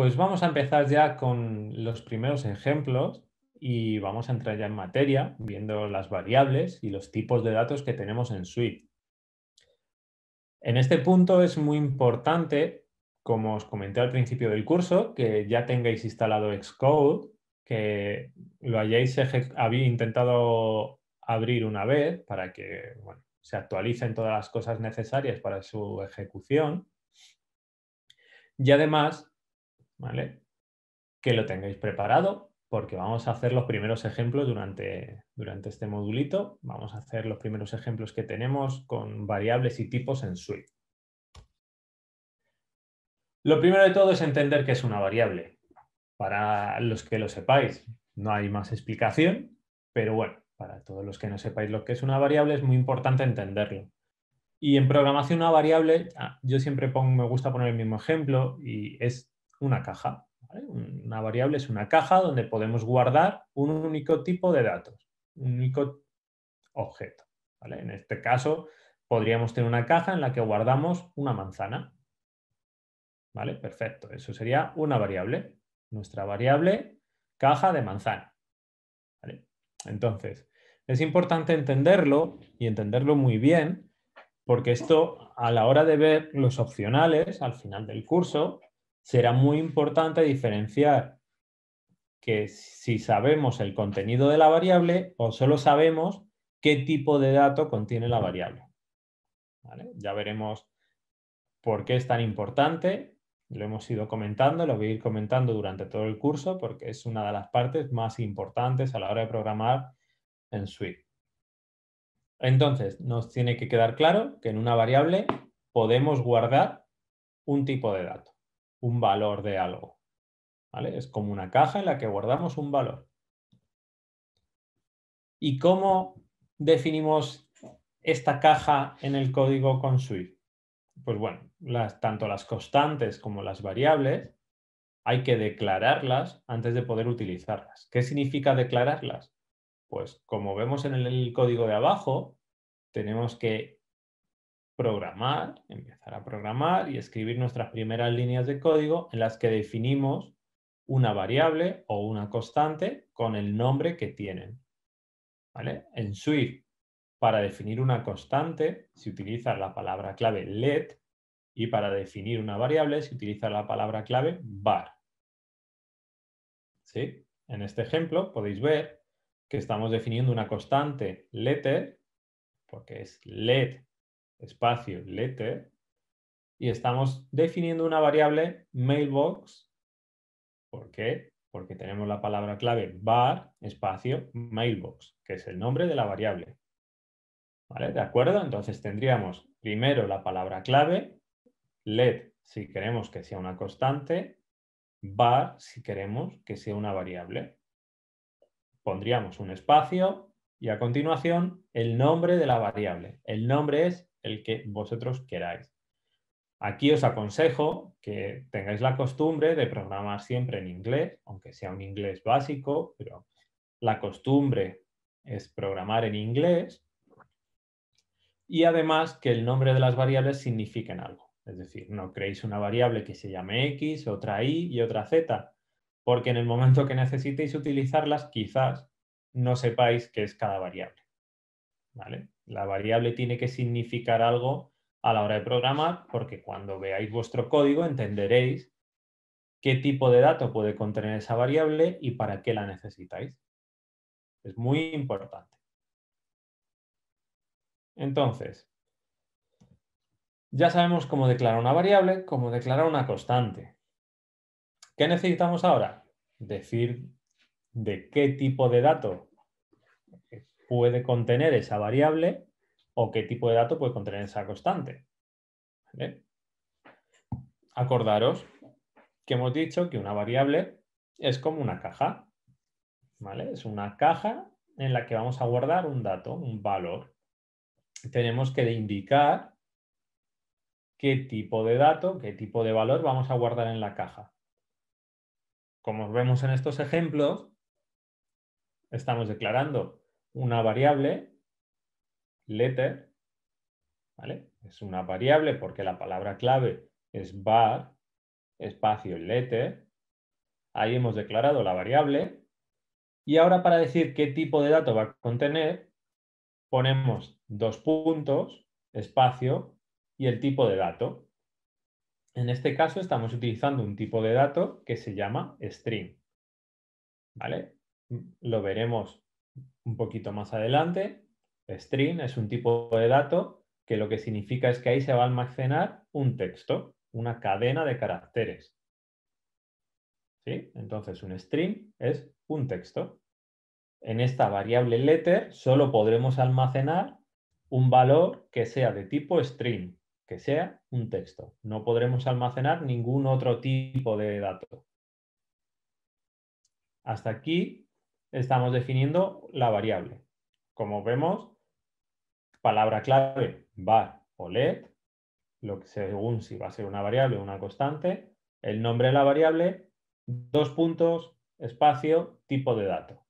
Pues vamos a empezar ya con los primeros ejemplos y vamos a entrar ya en materia viendo las variables y los tipos de datos que tenemos en Suite. En este punto es muy importante, como os comenté al principio del curso, que ya tengáis instalado Xcode, que lo hayáis intentado abrir una vez para que se actualicen todas las cosas necesarias para su ejecución. Y además ¿vale? Que lo tengáis preparado porque vamos a hacer los primeros ejemplos durante, durante este modulito. Vamos a hacer los primeros ejemplos que tenemos con variables y tipos en Swift. Lo primero de todo es entender qué es una variable. Para los que lo sepáis, no hay más explicación, pero bueno, para todos los que no sepáis lo que es una variable es muy importante entenderlo. Y en programación una variable, ah, yo siempre pongo, me gusta poner el mismo ejemplo y es una caja. Una variable es una caja donde podemos guardar un único tipo de datos, un único objeto. ¿vale? En este caso, podríamos tener una caja en la que guardamos una manzana. ¿Vale? Perfecto. Eso sería una variable. Nuestra variable caja de manzana. Entonces, es importante entenderlo y entenderlo muy bien, porque esto a la hora de ver los opcionales al final del curso, será muy importante diferenciar que si sabemos el contenido de la variable o solo sabemos qué tipo de dato contiene la variable. Ya veremos por qué es tan importante, lo hemos ido comentando, lo voy a ir comentando durante todo el curso porque es una de las partes más importantes a la hora de programar en Swift. Entonces, nos tiene que quedar claro que en una variable podemos guardar un tipo de dato un valor de algo. Es como una caja en la que guardamos un valor. ¿Y cómo definimos esta caja en el código con Swift? Pues bueno, tanto las constantes como las variables hay que declararlas antes de poder utilizarlas. ¿Qué significa declararlas? Pues como vemos en el código de abajo, tenemos que programar, empezar a programar y escribir nuestras primeras líneas de código en las que definimos una variable o una constante con el nombre que tienen. En Swift, para definir una constante, se utiliza la palabra clave let y para definir una variable se utiliza la palabra clave var. En este ejemplo podéis ver que estamos definiendo una constante letter, porque es let espacio letter y estamos definiendo una variable mailbox. ¿Por qué? Porque tenemos la palabra clave bar espacio mailbox, que es el nombre de la variable. ¿Vale? ¿De acuerdo? Entonces tendríamos primero la palabra clave, let si queremos que sea una constante, bar si queremos que sea una variable. Pondríamos un espacio y a continuación el nombre de la variable. El nombre es el que vosotros queráis. Aquí os aconsejo que tengáis la costumbre de programar siempre en inglés, aunque sea un inglés básico, pero la costumbre es programar en inglés. Y además que el nombre de las variables signifiquen algo. Es decir, no creéis una variable que se llame X, otra Y y otra Z, porque en el momento que necesitéis utilizarlas, quizás no sepáis qué es cada variable. ¿Vale? La variable tiene que significar algo a la hora de programar, porque cuando veáis vuestro código entenderéis qué tipo de dato puede contener esa variable y para qué la necesitáis. Es muy importante. Entonces, ya sabemos cómo declarar una variable, cómo declarar una constante. ¿Qué necesitamos ahora? Decir de qué tipo de dato puede contener esa variable o qué tipo de dato puede contener esa constante. Acordaros que hemos dicho que una variable es como una caja. ¿Vale? Es una caja en la que vamos a guardar un dato, un valor. Tenemos que indicar qué tipo de dato, qué tipo de valor vamos a guardar en la caja. Como vemos en estos ejemplos, estamos declarando una variable, letter, ¿vale? Es una variable porque la palabra clave es var, espacio, letter. Ahí hemos declarado la variable. Y ahora para decir qué tipo de dato va a contener, ponemos dos puntos, espacio y el tipo de dato. En este caso estamos utilizando un tipo de dato que se llama string. ¿Vale? Lo veremos un poquito más adelante, string es un tipo de dato que lo que significa es que ahí se va a almacenar un texto, una cadena de caracteres. Entonces un string es un texto. En esta variable letter solo podremos almacenar un valor que sea de tipo string, que sea un texto. No podremos almacenar ningún otro tipo de dato. Hasta aquí estamos definiendo la variable. Como vemos, palabra clave, var o let, lo que según si va a ser una variable o una constante, el nombre de la variable, dos puntos, espacio, tipo de dato.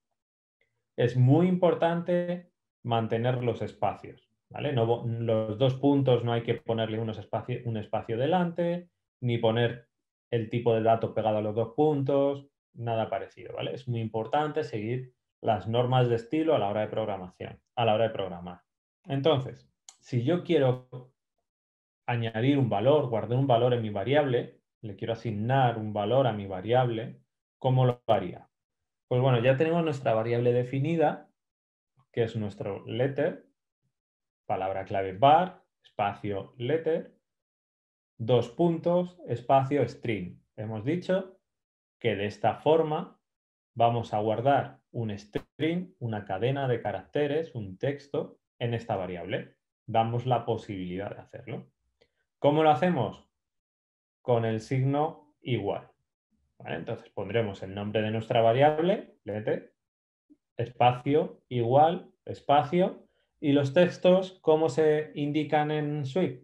Es muy importante mantener los espacios. los dos puntos no hay que ponerle unos espacio, un espacio delante, ni poner el tipo de dato pegado a los dos puntos, nada parecido, ¿vale? Es muy importante seguir las normas de estilo a la hora de programación, a la hora de programar. Entonces, si yo quiero añadir un valor, guardar un valor en mi variable, le quiero asignar un valor a mi variable, ¿cómo lo haría? Pues bueno, ya tenemos nuestra variable definida, que es nuestro letter, palabra clave bar, espacio letter, dos puntos, espacio string. Hemos dicho que de esta forma vamos a guardar un string, una cadena de caracteres, un texto en esta variable. Damos la posibilidad de hacerlo. ¿Cómo lo hacemos? Con el signo igual. Entonces pondremos el nombre de nuestra variable, espacio, igual, espacio, y los textos, ¿cómo se indican en Swift?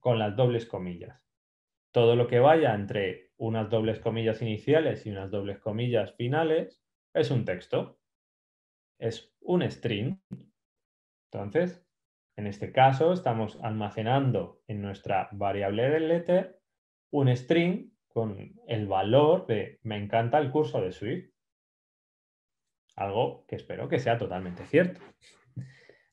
Con las dobles comillas. Todo lo que vaya entre unas dobles comillas iniciales y unas dobles comillas finales, es un texto. Es un string. Entonces, en este caso, estamos almacenando en nuestra variable del letter un string con el valor de me encanta el curso de Swift. Algo que espero que sea totalmente cierto.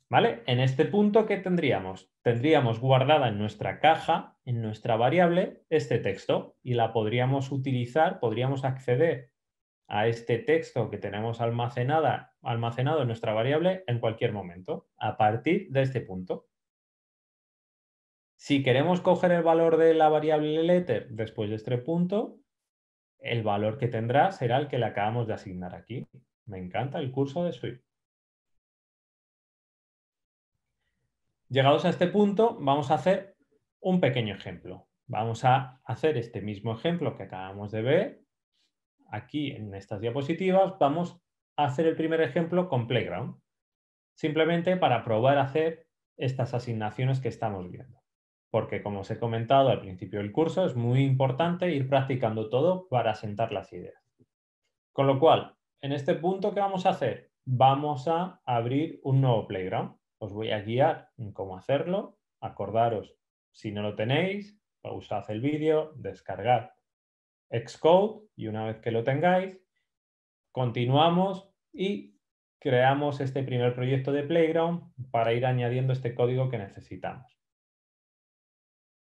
¿Vale? En este punto, ¿qué tendríamos? Tendríamos guardada en nuestra caja, en nuestra variable, este texto y la podríamos utilizar, podríamos acceder a este texto que tenemos almacenada, almacenado en nuestra variable en cualquier momento, a partir de este punto. Si queremos coger el valor de la variable letter después de este punto, el valor que tendrá será el que le acabamos de asignar aquí. Me encanta el curso de Swift. Llegados a este punto, vamos a hacer un pequeño ejemplo. Vamos a hacer este mismo ejemplo que acabamos de ver. Aquí en estas diapositivas vamos a hacer el primer ejemplo con Playground. Simplemente para probar a hacer estas asignaciones que estamos viendo. Porque como os he comentado al principio del curso, es muy importante ir practicando todo para asentar las ideas. Con lo cual, en este punto, ¿qué vamos a hacer? Vamos a abrir un nuevo Playground os voy a guiar en cómo hacerlo. Acordaros, si no lo tenéis, pausad el vídeo, descargad Xcode y una vez que lo tengáis, continuamos y creamos este primer proyecto de Playground para ir añadiendo este código que necesitamos.